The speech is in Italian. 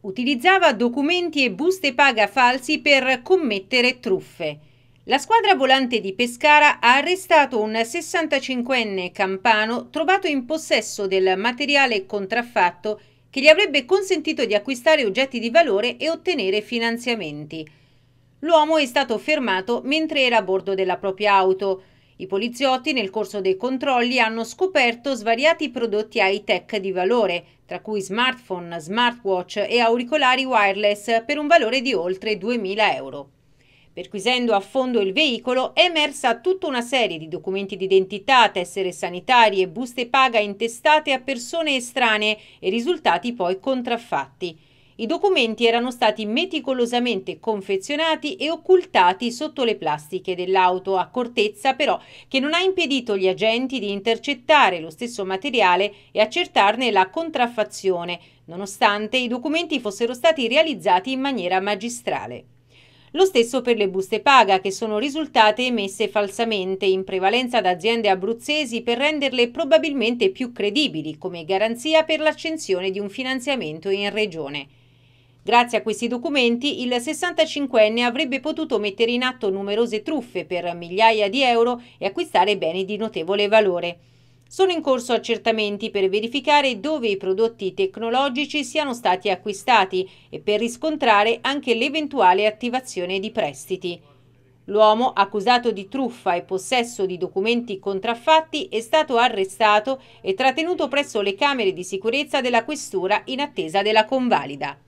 Utilizzava documenti e buste paga falsi per commettere truffe. La squadra volante di Pescara ha arrestato un 65enne campano trovato in possesso del materiale contraffatto che gli avrebbe consentito di acquistare oggetti di valore e ottenere finanziamenti. L'uomo è stato fermato mentre era a bordo della propria auto. I poliziotti nel corso dei controlli hanno scoperto svariati prodotti high-tech di valore, tra cui smartphone, smartwatch e auricolari wireless per un valore di oltre 2.000 euro. Perquisendo a fondo il veicolo è emersa tutta una serie di documenti d'identità, tessere sanitarie, buste paga intestate a persone estranee e risultati poi contraffatti. I documenti erano stati meticolosamente confezionati e occultati sotto le plastiche dell'auto, accortezza però che non ha impedito agli agenti di intercettare lo stesso materiale e accertarne la contraffazione, nonostante i documenti fossero stati realizzati in maniera magistrale. Lo stesso per le buste paga, che sono risultate emesse falsamente, in prevalenza da aziende abruzzesi, per renderle probabilmente più credibili come garanzia per l'accensione di un finanziamento in regione. Grazie a questi documenti il 65enne avrebbe potuto mettere in atto numerose truffe per migliaia di euro e acquistare beni di notevole valore. Sono in corso accertamenti per verificare dove i prodotti tecnologici siano stati acquistati e per riscontrare anche l'eventuale attivazione di prestiti. L'uomo, accusato di truffa e possesso di documenti contraffatti, è stato arrestato e trattenuto presso le camere di sicurezza della questura in attesa della convalida.